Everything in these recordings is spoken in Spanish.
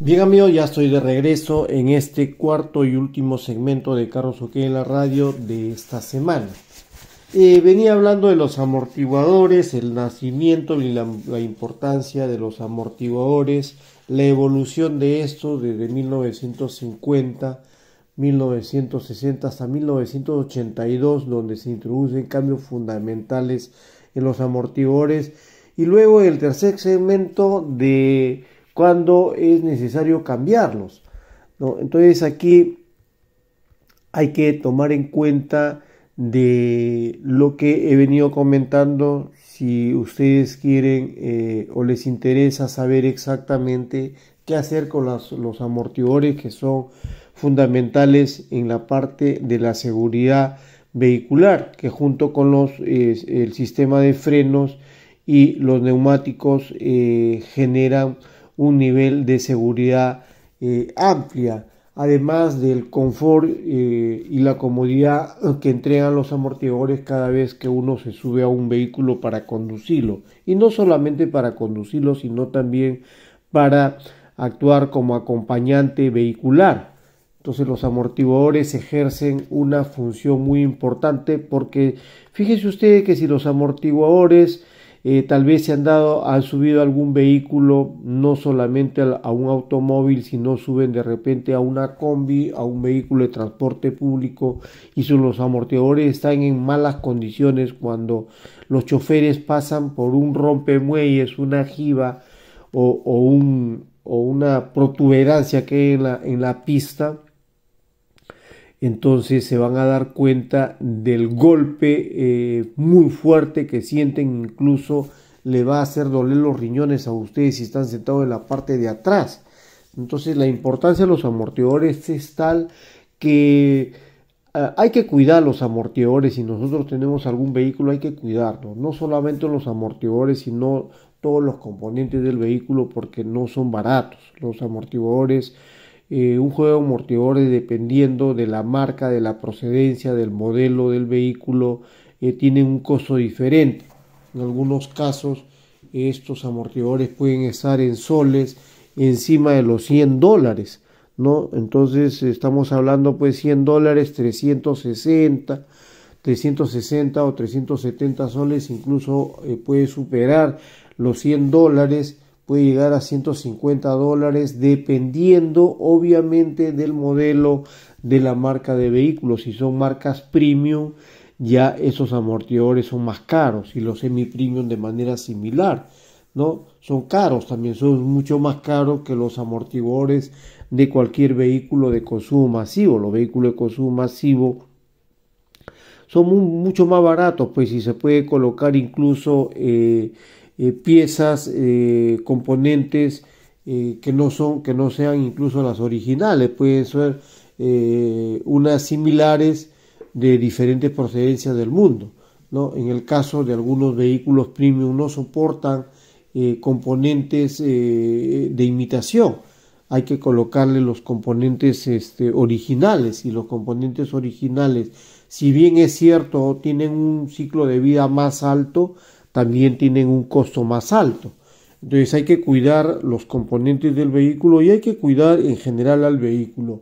Bien amigos, ya estoy de regreso en este cuarto y último segmento de Carlos OK en la radio de esta semana. Eh, venía hablando de los amortiguadores, el nacimiento y la, importancia de los amortiguadores, la evolución de esto desde 1950, 1960 hasta 1982, donde se introducen cambios fundamentales en los amortiguadores. Y luego el tercer segmento de cuando es necesario cambiarlos. Entonces aquí hay que tomar en cuenta de lo que he venido comentando. Si ustedes quieren eh, o les interesa saber exactamente qué hacer con los, amortiguadores que son fundamentales en la parte de la seguridad vehicular, que junto con los, el sistema de frenos y los neumáticos eh, generan un nivel de seguridad eh, amplia, además del confort eh, y la comodidad que entregan los amortiguadores cada vez que uno se sube a un vehículo para conducirlo. Y no solamente para conducirlo, sino también para actuar como acompañante vehicular. Entonces los amortiguadores ejercen una función muy importante porque fíjese usted que si los amortiguadores eh, tal vez se han dado, han subido algún vehículo, no solamente a un automóvil, sino suben de repente a una combi, a un vehículo de transporte público y sus, los amortiguadores están en malas condiciones cuando los choferes pasan por un rompemuelles, una jiba o, un, o una protuberancia que hay la, en la pista entonces se van a dar cuenta del golpe eh, muy fuerte que sienten, incluso le va a hacer doler los riñones a ustedes si están sentados en la parte de atrás. Entonces la importancia de los amortiguadores es tal que eh, hay que cuidar los amortiguadores. Si nosotros tenemos algún vehículo hay que cuidarlo. No solamente los amortiguadores, sino todos los componentes del vehículo porque no son baratos. Los amortiguadores eh, un juego de amortiguadores dependiendo de la marca, de la procedencia, del modelo del vehículo, Tienen eh, tiene un costo diferente. En algunos casos estos amortiguadores pueden estar en soles encima de los 100 dólares, ¿no? Entonces estamos hablando pues 100 dólares, 360, 360 o 370 soles, incluso eh, puede superar los 100 dólares puede llegar a 150 dólares dependiendo obviamente del modelo de la marca de vehículos si son marcas premium ya esos amortiguadores son más caros y los semi premium de manera similar no son caros también son mucho más caros que los amortiguadores de cualquier vehículo de consumo masivo los vehículos de consumo masivo son mucho más baratos pues si se puede colocar incluso eh, eh, piezas, eh, componentes eh, que, no son, que no sean incluso las originales, pueden ser unas similares de diferentes procedencias del mundo. ¿no? En el caso de algunos vehículos premium no soportan componentes de imitación, hay que colocarle los componentes este, originales y los componentes originales, si bien es cierto, tienen un ciclo de vida más alto, también tienen un costo más alto. Entonces hay que cuidar los componentes del vehículo y hay que cuidar en general al vehículo.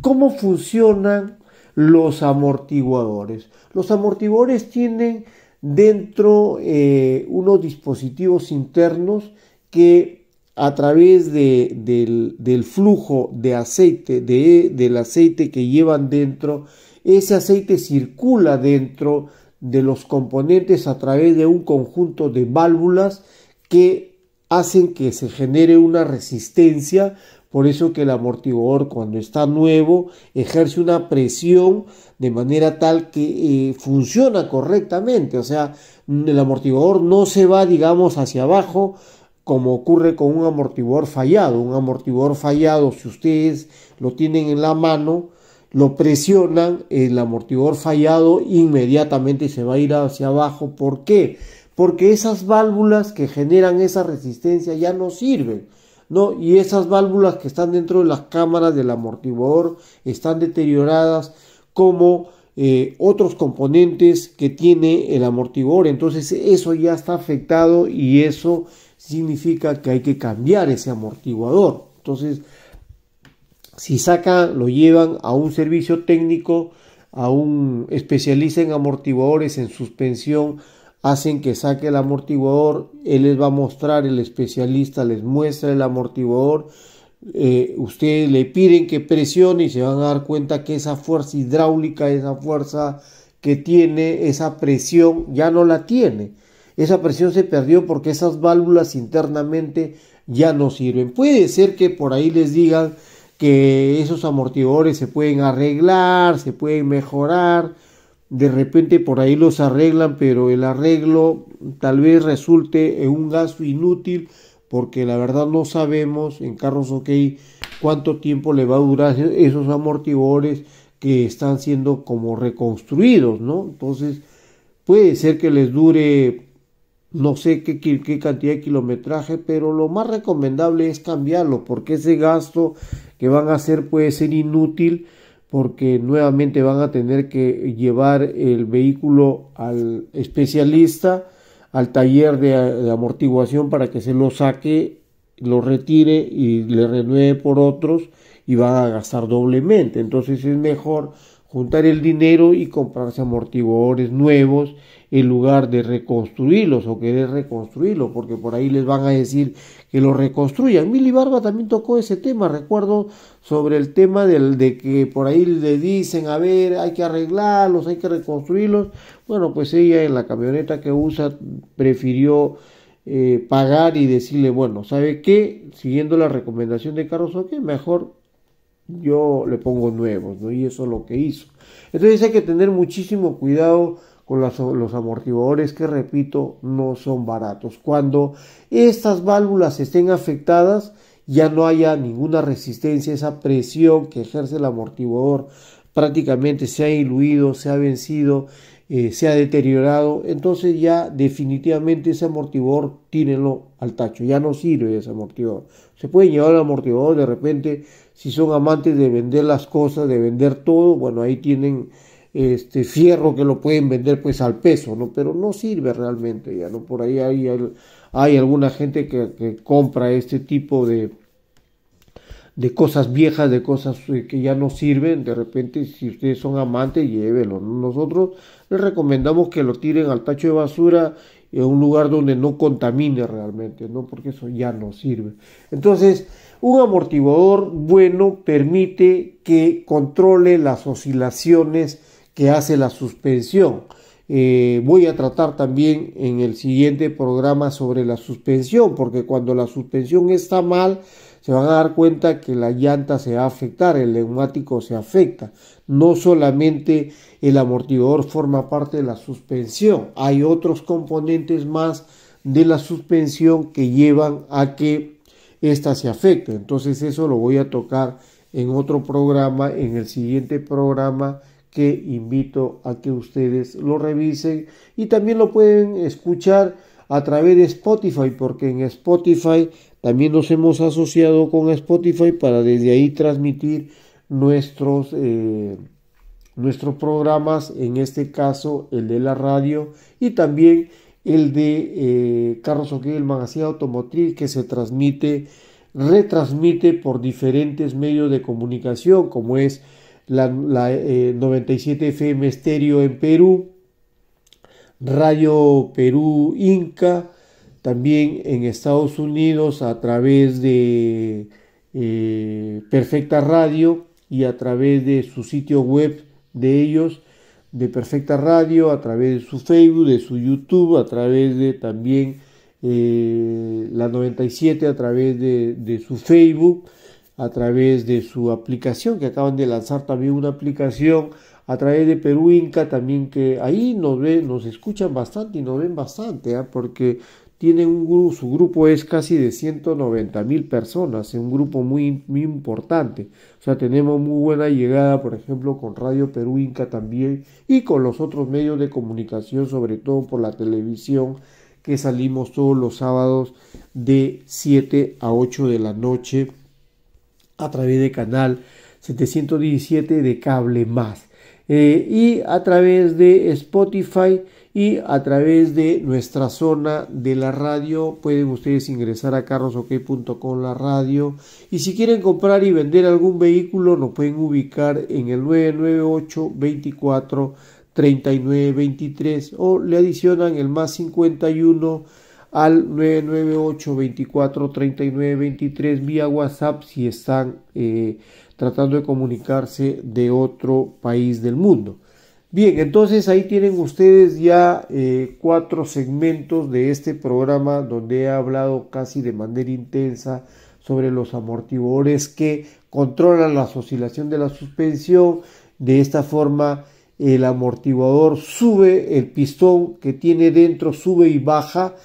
¿Cómo funcionan los amortiguadores? Los amortiguadores tienen dentro eh, unos dispositivos internos que a través del, del, flujo de aceite, del aceite que llevan dentro, ese aceite circula dentro de los componentes a través de un conjunto de válvulas que hacen que se genere una resistencia por eso que el amortiguador cuando está nuevo ejerce una presión de manera tal que eh, funciona correctamente. O sea, el amortiguador no se va, digamos, hacia abajo como ocurre con un amortiguador fallado. Un amortiguador fallado, si ustedes lo tienen en la mano, lo presionan, el amortiguador fallado inmediatamente se va a ir hacia abajo. ¿Por qué? Porque esas válvulas que generan esa resistencia ya no sirven. ¿no? Y esas válvulas que están dentro de las cámaras del amortiguador están deterioradas como eh, otros componentes que tiene el amortiguador. Entonces eso ya está afectado y eso significa que hay que cambiar ese amortiguador. Entonces, si saca, lo llevan a un servicio técnico, a un especialista en amortiguadores, en suspensión, hacen que saque el amortiguador, él les va a mostrar, el especialista les muestra el amortiguador, eh, ustedes le piden que presione y se van a dar cuenta que esa fuerza hidráulica, esa fuerza que tiene, esa presión ya no la tiene. Esa presión se perdió porque esas válvulas internamente ya no sirven. Puede ser que por ahí les digan que esos amortiguadores se pueden arreglar, se pueden mejorar, de repente por ahí los arreglan, pero el arreglo tal vez resulte en un gasto inútil porque la verdad no sabemos en carros OK cuánto tiempo le va a durar esos amortiguadores que están siendo como reconstruidos, ¿no? Entonces puede ser que les dure no sé qué, qué cantidad de kilometraje, pero lo más recomendable es cambiarlo porque ese gasto que van a hacer puede ser inútil porque nuevamente van a tener que llevar el vehículo al especialista, al taller de, de amortiguación para que se lo saque, lo retire y le renueve por otros y van a gastar doblemente. Entonces es mejor juntar el dinero y comprarse amortiguadores nuevos en lugar de reconstruirlos o querer reconstruirlos, porque por ahí les van a decir que lo reconstruyan. Mili Barba también tocó ese tema, recuerdo sobre el tema del, de que por ahí le dicen, a ver, hay que arreglarlos, hay que reconstruirlos. Bueno, pues ella en la camioneta que usa prefirió eh, pagar y decirle, bueno, ¿sabe qué? Siguiendo la recomendación de Carlos Oque, mejor yo le pongo nuevos, ¿no? Y eso es lo que hizo. Entonces hay que tener muchísimo cuidado con los amortiguadores que, repito, no son baratos. Cuando estas válvulas estén afectadas, ya no haya ninguna resistencia, esa presión que ejerce el amortiguador prácticamente se ha diluido, se ha vencido eh, se ha deteriorado, entonces ya definitivamente ese amortiguador tírenlo al tacho, ya no sirve ese amortiguador. Se pueden llevar el amortiguador de repente, si son amantes de vender las cosas, de vender todo, bueno, ahí tienen este fierro que lo pueden vender pues al peso, ¿no? Pero no sirve realmente ya, ¿no? Por ahí hay, hay alguna gente que, que compra este tipo de, de cosas viejas, de cosas eh, que ya no sirven, de repente si ustedes son amantes, llévelo. Nosotros les recomendamos que lo tiren al tacho de basura en un lugar donde no contamine realmente, ¿no? Porque eso ya no sirve. Entonces, un amortiguador bueno permite que controle las oscilaciones que hace la suspensión. Eh, voy a tratar también en el siguiente programa sobre la suspensión, porque cuando la suspensión está mal, se van a dar cuenta que la llanta se va a afectar, el neumático se afecta. No solamente el amortiguador forma parte de la suspensión, hay otros componentes más de la suspensión que llevan a que ésta se afecte. Entonces eso lo voy a tocar en otro programa, en el siguiente programa que invito a que ustedes lo revisen y también lo pueden escuchar a través de Spotify porque en Spotify también nos hemos asociado con Spotify para desde ahí transmitir nuestros, eh, nuestros programas, en este caso el de la radio y también el de Carlos eh, Carlos el magazine automotriz que se transmite, retransmite por diferentes medios de comunicación como es la, 97 eh, FM Estéreo en Perú, Radio Perú Inca, también en Estados Unidos a través de eh, Perfecta Radio y a través de su sitio web de ellos, de Perfecta Radio, a través de su Facebook, de su YouTube, a través de también eh, la 97, a través de, su Facebook, a través de su aplicación, que acaban de lanzar también una aplicación a través de Perú Inca también que ahí nos ven, nos escuchan bastante y nos ven bastante, ¿ah? porque tiene un, su grupo es casi de 190 mil personas, es un grupo muy, importante. O sea, tenemos muy buena llegada, por ejemplo, con Radio Perú Inca también y con los otros medios de comunicación, sobre todo por la televisión, que salimos todos los sábados de 7 a 8 de la noche a través de canal 717 de Cable Más. Eh, y a través de Spotify y a través de nuestra zona de la radio pueden ustedes ingresar a carrosok.com la radio y si quieren comprar y vender algún vehículo nos pueden ubicar en el 998 24 3923 o le adicionan el más 51 al 998 24 3923 vía WhatsApp si están eh, tratando de comunicarse de otro país del mundo. Bien, entonces ahí tienen ustedes ya eh, cuatro segmentos de este programa donde he hablado casi de manera intensa sobre los amortiguadores que controlan la oscilación de la suspensión. De esta forma el amortiguador sube, el pistón que tiene dentro sube y baja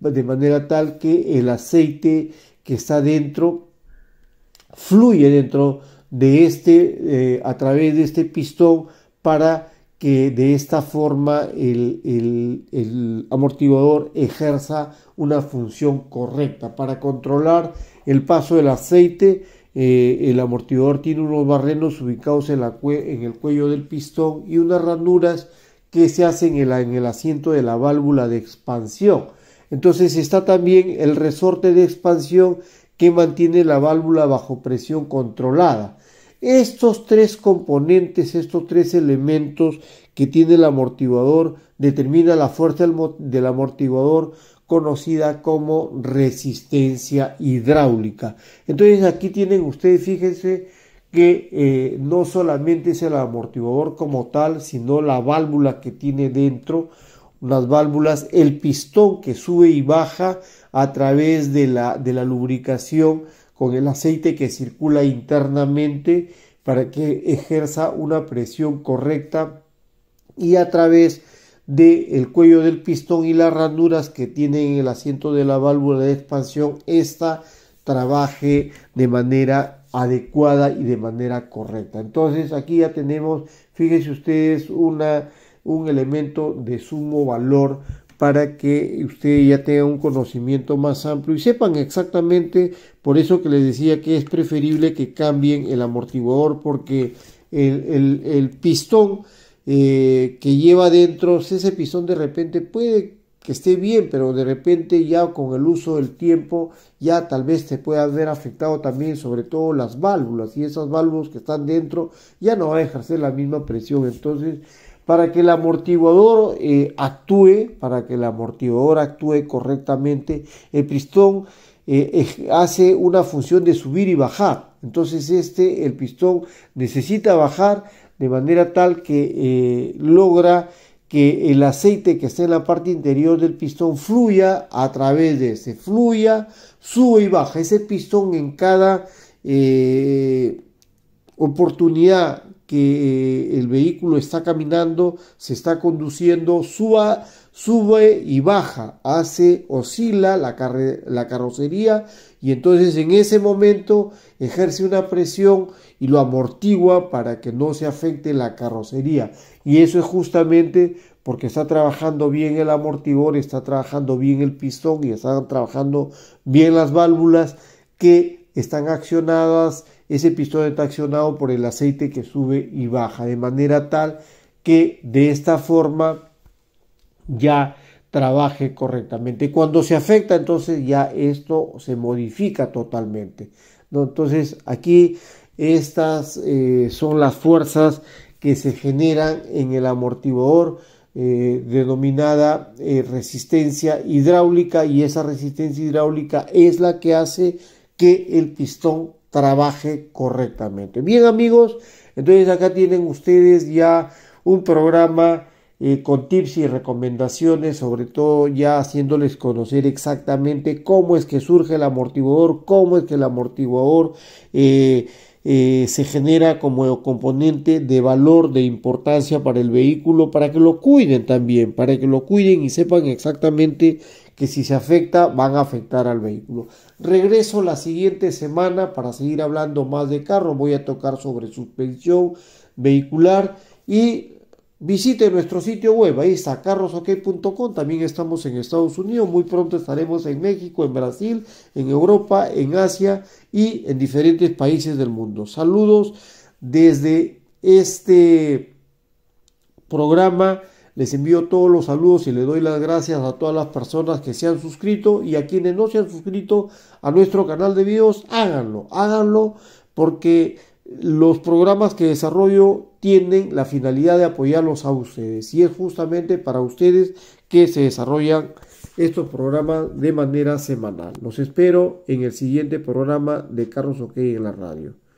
de manera tal que el aceite que está dentro fluye dentro de este eh, a través de este pistón para que de esta forma el, amortiguador ejerza una función correcta. Para controlar el paso del aceite, eh, el amortiguador tiene unos barrenos ubicados en, el cuello del pistón y unas ranuras que se hacen en el asiento de la válvula de expansión. Entonces está también el resorte de expansión que mantiene la válvula bajo presión controlada. Estos tres componentes, estos tres elementos que tiene el amortiguador, determina la fuerza del amortiguador conocida como resistencia hidráulica. Entonces aquí tienen ustedes, fíjense que eh, no solamente es el amortiguador como tal, sino la válvula que tiene dentro, unas válvulas, el pistón que sube y baja a través de la, de la lubricación con el aceite que circula internamente para que ejerza una presión correcta y a través del cuello del pistón y las ranuras que tienen el asiento de la válvula de expansión, esta trabaje de manera adecuada y de manera correcta. Entonces aquí ya tenemos, fíjense ustedes, una, un elemento de sumo valor para que usted ya tenga un conocimiento más amplio y sepan exactamente, por eso que les decía que es preferible que cambien el amortiguador porque el, pistón eh, que lleva dentro, ese pistón de repente puede que esté bien, pero de repente ya con el uso del tiempo ya tal vez te pueda haber afectado también sobre todo las válvulas y esas válvulas que están dentro ya no va a ejercer la misma presión. Entonces para que el amortiguador eh, actúe, para que el amortiguador actúe correctamente, el pistón eh, hace una función de subir y bajar. Entonces este, el pistón necesita bajar de manera tal que eh, logra que el aceite que está en la parte interior del pistón fluya a través de ese, fluya, sube y baja. Ese pistón en cada oportunidad que eh, el vehículo está caminando, se está conduciendo, sube y baja, hace, oscila la, la carrocería y entonces en ese momento ejerce una presión y lo amortigua para que no se afecte la carrocería. Y eso es justamente porque está trabajando bien el amortiguador, está trabajando bien el pistón y están trabajando bien las válvulas que están accionadas ese pistón está accionado por el aceite que sube y baja, de manera tal que de esta forma ya trabaje correctamente. Cuando se afecta, entonces ya esto se modifica totalmente. Entonces aquí estas eh, son las fuerzas que se generan en el amortiguador eh, denominada eh, resistencia hidráulica y esa resistencia hidráulica es la que hace que el pistón trabaje correctamente. Bien amigos, entonces acá tienen ustedes ya un programa eh, con tips y recomendaciones, sobre todo ya haciéndoles conocer exactamente cómo es que surge el amortiguador, cómo es que el amortiguador eh, eh, se genera como componente de valor, de importancia para el vehículo, para que lo cuiden también, para que lo cuiden y sepan exactamente que si se afecta van a afectar al vehículo. Regreso la siguiente semana para seguir hablando más de carro. Voy a tocar sobre suspensión vehicular y visite nuestro sitio web, ahí está carrosok.com, también estamos en Estados Unidos, muy pronto estaremos en México, en Brasil, en Europa, en Asia y en diferentes países del mundo. Saludos desde este programa les envío todos los saludos y les doy las gracias a todas las personas que se han suscrito y a quienes no se han suscrito a nuestro canal de videos, háganlo, háganlo porque los programas que desarrollo tienen la finalidad de apoyarlos a ustedes y es justamente para ustedes que se desarrollan estos programas de manera semanal. Los espero en el siguiente programa de Carlos OK en la radio.